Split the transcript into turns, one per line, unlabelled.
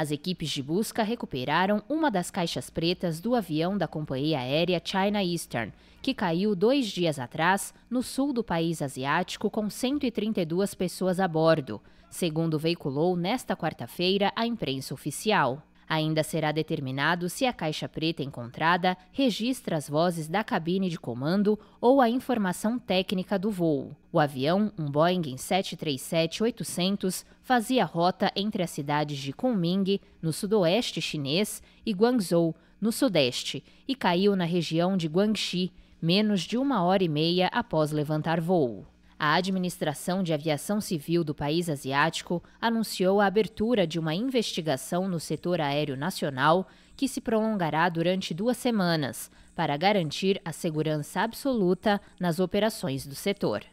As equipes de busca recuperaram uma das caixas pretas do avião da companhia aérea China Eastern, que caiu dois dias atrás no sul do país asiático com 132 pessoas a bordo, segundo veiculou nesta quarta-feira a imprensa oficial. Ainda será determinado se a caixa preta encontrada registra as vozes da cabine de comando ou a informação técnica do voo. O avião, um Boeing 737-800, fazia rota entre as cidades de Kunming, no sudoeste chinês, e Guangzhou, no sudeste, e caiu na região de Guangxi, menos de uma hora e meia após levantar voo. A Administração de Aviação Civil do país asiático anunciou a abertura de uma investigação no setor aéreo nacional que se prolongará durante duas semanas para garantir a segurança absoluta nas operações do setor.